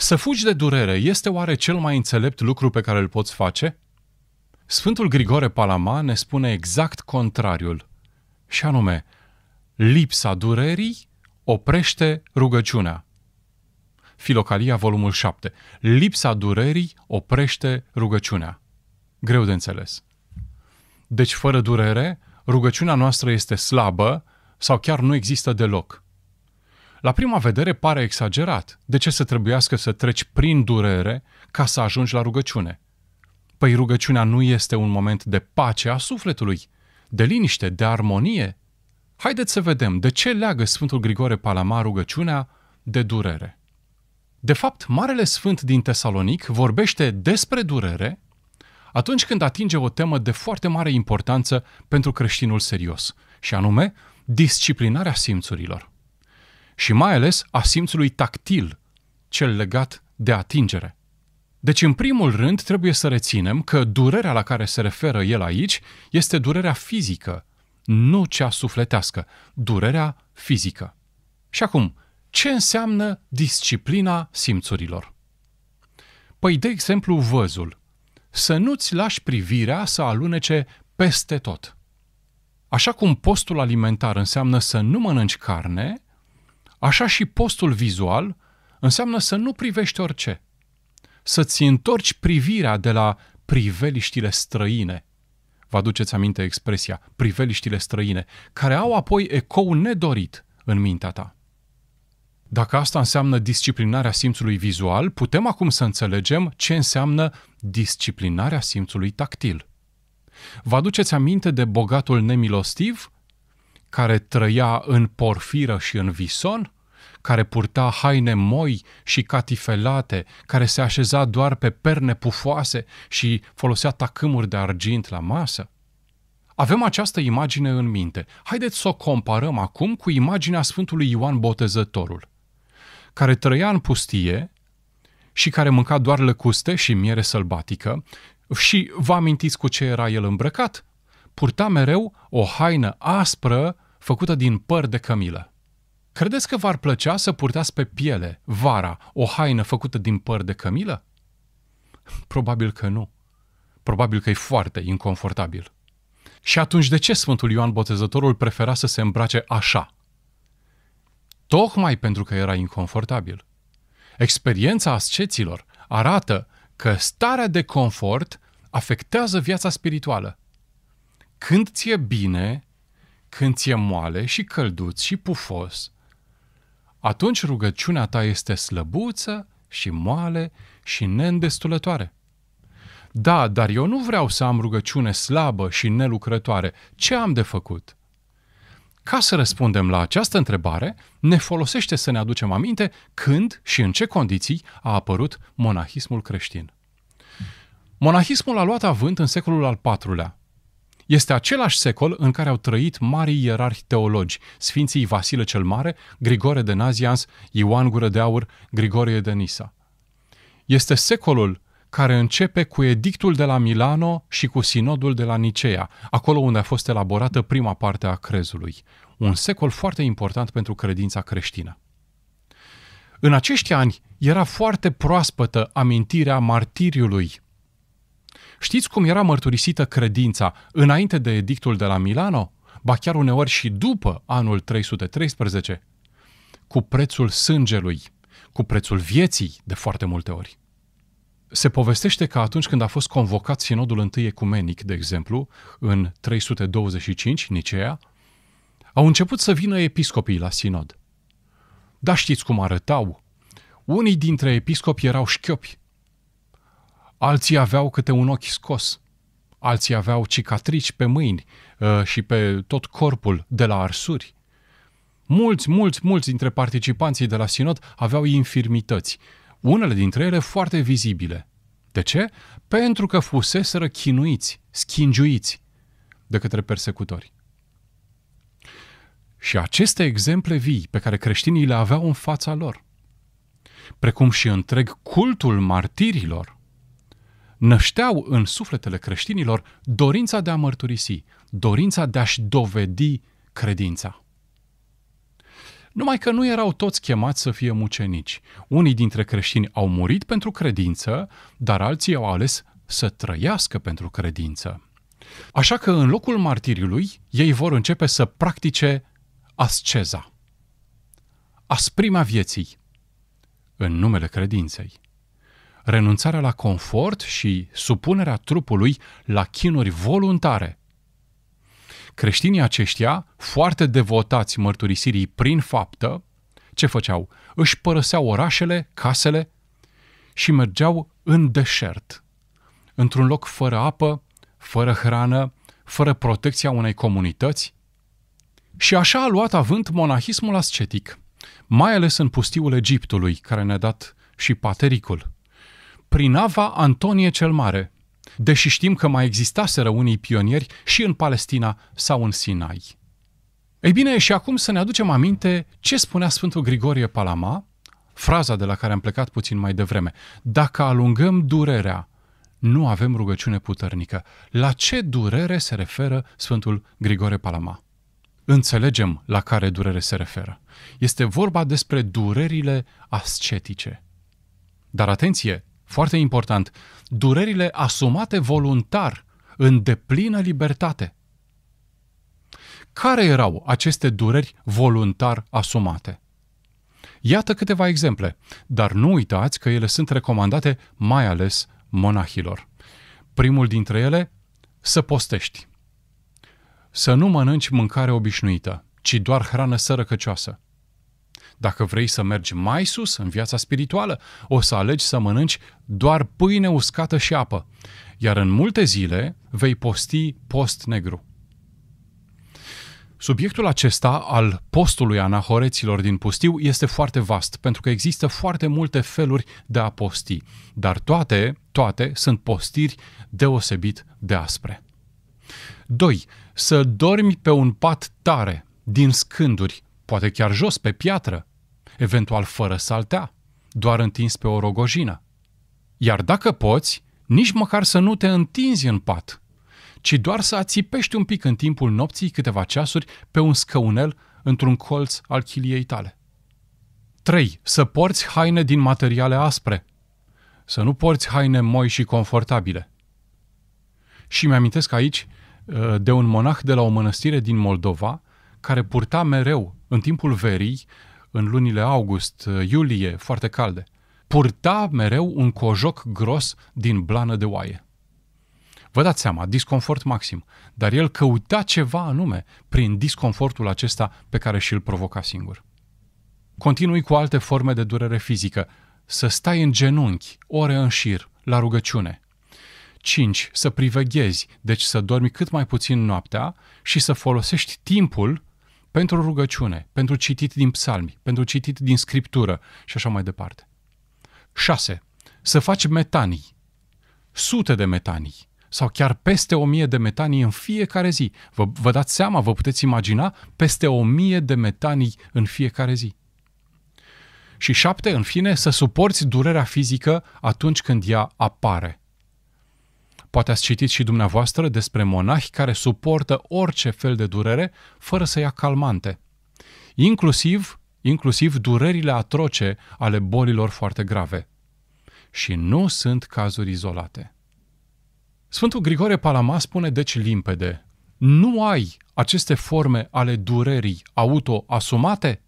Să fugi de durere este oare cel mai înțelept lucru pe care îl poți face? Sfântul Grigore Palama ne spune exact contrariul, și anume, lipsa durerii oprește rugăciunea. Filocalia, volumul 7. Lipsa durerii oprește rugăciunea. Greu de înțeles. Deci, fără durere, rugăciunea noastră este slabă sau chiar nu există deloc. La prima vedere pare exagerat. De ce să trebuiască să treci prin durere ca să ajungi la rugăciune? Păi rugăciunea nu este un moment de pace a sufletului, de liniște, de armonie. Haideți să vedem de ce leagă Sfântul Grigore Palama rugăciunea de durere. De fapt, Marele Sfânt din Tesalonic vorbește despre durere atunci când atinge o temă de foarte mare importanță pentru creștinul serios, și anume disciplinarea simțurilor și mai ales a simțului tactil, cel legat de atingere. Deci, în primul rând, trebuie să reținem că durerea la care se referă el aici este durerea fizică, nu cea sufletească, durerea fizică. Și acum, ce înseamnă disciplina simțurilor? Păi, de exemplu, văzul. Să nu-ți lași privirea să alunece peste tot. Așa cum postul alimentar înseamnă să nu mănânci carne, Așa și postul vizual înseamnă să nu privești orice, să-ți întorci privirea de la priveliștile străine. Vă aduceți aminte expresia, priveliștile străine, care au apoi ecou nedorit în mintea ta. Dacă asta înseamnă disciplinarea simțului vizual, putem acum să înțelegem ce înseamnă disciplinarea simțului tactil. Vă aduceți aminte de bogatul nemilostiv care trăia în porfiră și în vison, care purta haine moi și catifelate, care se așeza doar pe perne pufoase și folosea tacâmuri de argint la masă? Avem această imagine în minte. Haideți să o comparăm acum cu imaginea Sfântului Ioan Botezătorul, care trăia în pustie și care mânca doar lăcuste și miere sălbatică și vă amintiți cu ce era el îmbrăcat? purta mereu o haină aspră făcută din păr de cămilă. Credeți că v-ar plăcea să purtați pe piele, vara, o haină făcută din păr de cămilă? Probabil că nu. Probabil că e foarte inconfortabil. Și atunci de ce Sfântul Ioan Botezătorul prefera să se îmbrace așa? Tocmai pentru că era inconfortabil. Experiența asceților arată că starea de confort afectează viața spirituală. Când ți-e bine, când ți-e moale și călduț și pufos, atunci rugăciunea ta este slăbuță și moale și neîndestulătoare. Da, dar eu nu vreau să am rugăciune slabă și nelucrătoare. Ce am de făcut? Ca să răspundem la această întrebare, ne folosește să ne aducem aminte când și în ce condiții a apărut monahismul creștin. Monahismul a luat avânt în secolul al IV-lea, este același secol în care au trăit mari ierarhi teologi, sfinții Vasile cel Mare, Grigore de Nazians, Ioan Gură de Aur, Grigorie de Nisa. Este secolul care începe cu edictul de la Milano și cu sinodul de la Nicea, acolo unde a fost elaborată prima parte a crezului. Un secol foarte important pentru credința creștină. În acești ani era foarte proaspătă amintirea martiriului Știți cum era mărturisită credința înainte de edictul de la Milano? Ba chiar uneori și după anul 313? Cu prețul sângelui, cu prețul vieții de foarte multe ori. Se povestește că atunci când a fost convocat sinodul întâi ecumenic, de exemplu, în 325, Nicea, au început să vină episcopii la sinod. Da știți cum arătau? Unii dintre episcopi erau șchiopi, Alții aveau câte un ochi scos, alții aveau cicatrici pe mâini uh, și pe tot corpul de la arsuri. Mulți, mulți, mulți dintre participanții de la Sinod aveau infirmități, unele dintre ele foarte vizibile. De ce? Pentru că fuseseră chinuiți, schingiuiți de către persecutori. Și aceste exemple vii pe care creștinii le aveau în fața lor, precum și întreg cultul martirilor, nășteau în sufletele creștinilor dorința de a mărturisi, dorința de a-și dovedi credința. Numai că nu erau toți chemați să fie mucenici. Unii dintre creștini au murit pentru credință, dar alții au ales să trăiască pentru credință. Așa că în locul martiriului, ei vor începe să practice asceza, asprima vieții, în numele credinței renunțarea la confort și supunerea trupului la chinuri voluntare. Creștinii aceștia, foarte devotați mărturisirii prin faptă, ce făceau? Își părăseau orașele, casele și mergeau în deșert, într-un loc fără apă, fără hrană, fără protecția unei comunități. Și așa a luat avânt monahismul ascetic, mai ales în pustiul Egiptului, care ne-a dat și patericul prin Ava Antonie cel Mare, deși știm că mai existaseră unii pionieri și în Palestina sau în Sinai. Ei bine, și acum să ne aducem aminte ce spunea Sfântul Grigorie Palama, fraza de la care am plecat puțin mai devreme. Dacă alungăm durerea, nu avem rugăciune puternică. La ce durere se referă Sfântul Grigore Palama? Înțelegem la care durere se referă. Este vorba despre durerile ascetice. Dar atenție, foarte important, durerile asumate voluntar, în deplină libertate. Care erau aceste dureri voluntar asumate? Iată câteva exemple, dar nu uitați că ele sunt recomandate mai ales monahilor. Primul dintre ele, să postești. Să nu mănânci mâncare obișnuită, ci doar hrană sărăcăcioasă. Dacă vrei să mergi mai sus în viața spirituală, o să alegi să mănânci doar pâine uscată și apă, iar în multe zile vei posti post negru. Subiectul acesta al postului anahoreților din pustiu este foarte vast, pentru că există foarte multe feluri de a posti, dar toate, toate sunt postiri deosebit de aspre. 2. Să dormi pe un pat tare, din scânduri, poate chiar jos pe piatră, eventual fără saltea, doar întins pe o rogojină. Iar dacă poți, nici măcar să nu te întinzi în pat, ci doar să ațipești un pic în timpul nopții câteva ceasuri pe un scăunel într-un colț al chiliei tale. 3. Să porți haine din materiale aspre. Să nu porți haine moi și confortabile. Și mi-amintesc aici ă, de un monah de la o mănăstire din Moldova care purta mereu, în timpul verii, în lunile august, uh, iulie, foarte calde, purta mereu un cojoc gros din blană de oaie. Vă dați seama, disconfort maxim, dar el căuta ceva anume prin disconfortul acesta pe care și-l provoca singur. Continui cu alte forme de durere fizică, să stai în genunchi, ore în șir, la rugăciune. 5. Să priveghezi, deci să dormi cât mai puțin noaptea și să folosești timpul pentru rugăciune, pentru citit din psalmi, pentru citit din scriptură și așa mai departe. 6. Să faci metanii, sute de metanii sau chiar peste o mie de metanii în fiecare zi. Vă, vă dați seama, vă puteți imagina peste o mie de metanii în fiecare zi. Și șapte, în fine, să suporți durerea fizică atunci când ea apare. Poate ați citit și dumneavoastră despre monahi care suportă orice fel de durere fără să ia calmante. Inclusiv, inclusiv durerile atroce ale bolilor foarte grave. Și nu sunt cazuri izolate. Sfântul Grigore Palama spune deci limpede, nu ai aceste forme ale durerii auto-asumate?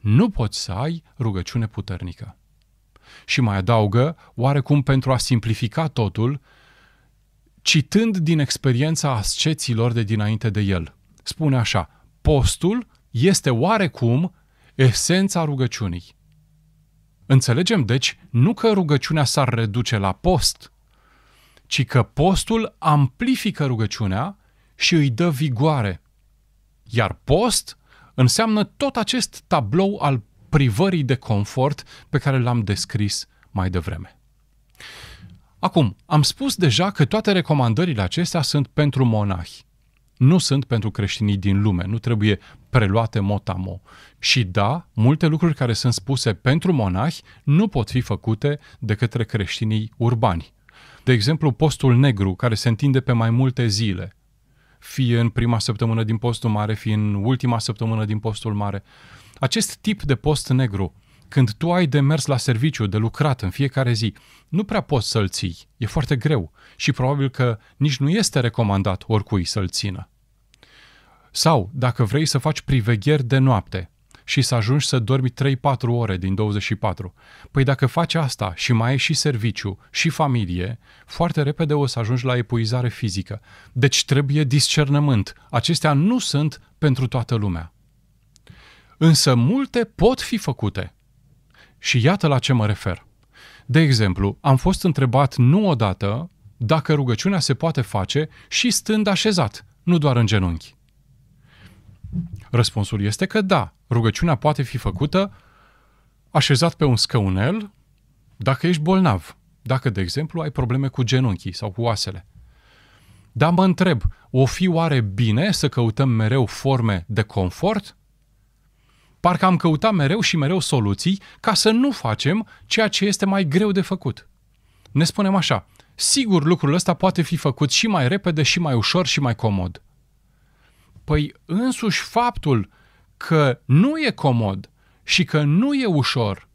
Nu poți să ai rugăciune puternică. Și mai adaugă, oarecum pentru a simplifica totul, citând din experiența asceților de dinainte de el. Spune așa, postul este oarecum esența rugăciunii. Înțelegem, deci, nu că rugăciunea s-ar reduce la post, ci că postul amplifică rugăciunea și îi dă vigoare. Iar post înseamnă tot acest tablou al privării de confort pe care l-am descris mai devreme. Acum, am spus deja că toate recomandările acestea sunt pentru monahi. Nu sunt pentru creștinii din lume, nu trebuie preluate motamo. Și da, multe lucruri care sunt spuse pentru monahi nu pot fi făcute de către creștinii urbani. De exemplu, postul negru, care se întinde pe mai multe zile, fie în prima săptămână din postul mare, fie în ultima săptămână din postul mare. Acest tip de post negru când tu ai de mers la serviciu, de lucrat în fiecare zi, nu prea poți să-l ții. E foarte greu și probabil că nici nu este recomandat oricui să-l țină. Sau, dacă vrei să faci privegheri de noapte și să ajungi să dormi 3-4 ore din 24, păi dacă faci asta și mai ai și serviciu și familie, foarte repede o să ajungi la epuizare fizică. Deci trebuie discernământ. Acestea nu sunt pentru toată lumea. Însă multe pot fi făcute. Și iată la ce mă refer. De exemplu, am fost întrebat nu odată dacă rugăciunea se poate face și stând așezat, nu doar în genunchi. Răspunsul este că da, rugăciunea poate fi făcută așezat pe un scăunel dacă ești bolnav, dacă, de exemplu, ai probleme cu genunchii sau cu oasele. Dar mă întreb, o fi oare bine să căutăm mereu forme de confort? Parcă am căutat mereu și mereu soluții ca să nu facem ceea ce este mai greu de făcut. Ne spunem așa, sigur lucrul ăsta poate fi făcut și mai repede, și mai ușor, și mai comod. Păi însuși faptul că nu e comod și că nu e ușor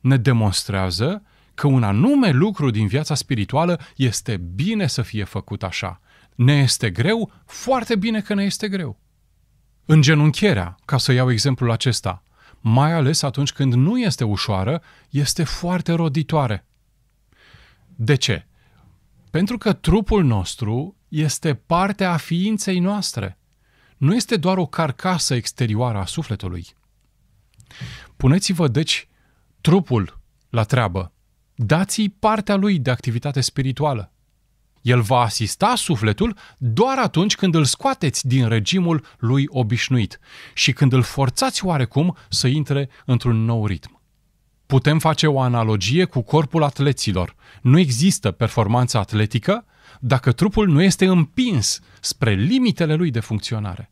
ne demonstrează că un anume lucru din viața spirituală este bine să fie făcut așa. Ne este greu, foarte bine că ne este greu. Îngenunchierea, ca să iau exemplul acesta, mai ales atunci când nu este ușoară, este foarte roditoare. De ce? Pentru că trupul nostru este parte a ființei noastre. Nu este doar o carcasă exterioară a sufletului. Puneți-vă, deci, trupul la treabă. Dați-i partea lui de activitate spirituală. El va asista sufletul doar atunci când îl scoateți din regimul lui obișnuit și când îl forțați oarecum să intre într-un nou ritm. Putem face o analogie cu corpul atleților. Nu există performanță atletică dacă trupul nu este împins spre limitele lui de funcționare.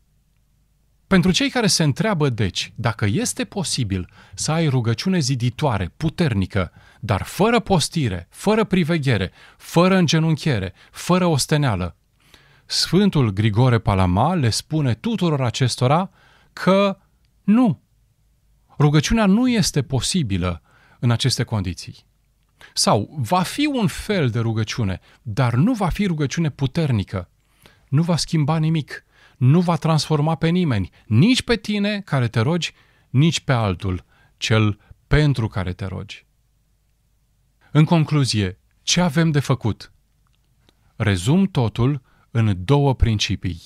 Pentru cei care se întreabă, deci, dacă este posibil să ai rugăciune ziditoare, puternică, dar fără postire, fără priveghere, fără îngenunchiere, fără osteneală, Sfântul Grigore Palama le spune tuturor acestora că nu. Rugăciunea nu este posibilă în aceste condiții. Sau va fi un fel de rugăciune, dar nu va fi rugăciune puternică. Nu va schimba nimic, nu va transforma pe nimeni, nici pe tine care te rogi, nici pe altul, cel pentru care te rogi. În concluzie, ce avem de făcut? Rezum totul în două principii.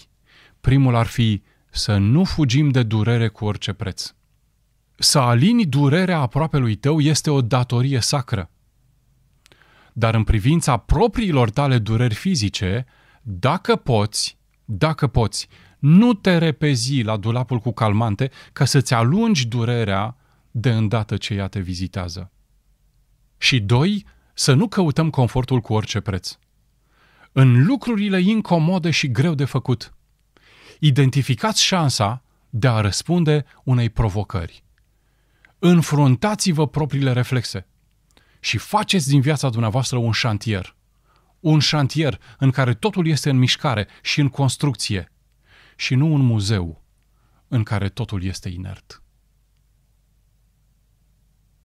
Primul ar fi să nu fugim de durere cu orice preț. Să alini durerea aproape lui tău este o datorie sacră. Dar în privința propriilor tale dureri fizice, dacă poți, dacă poți, nu te repezi la dulapul cu calmante ca să-ți alungi durerea de îndată ce ea te vizitează. Și doi, să nu căutăm confortul cu orice preț. În lucrurile incomode și greu de făcut, identificați șansa de a răspunde unei provocări. Înfruntați-vă propriile reflexe și faceți din viața dumneavoastră un șantier – un șantier în care totul este în mișcare și în construcție și nu un muzeu în care totul este inert.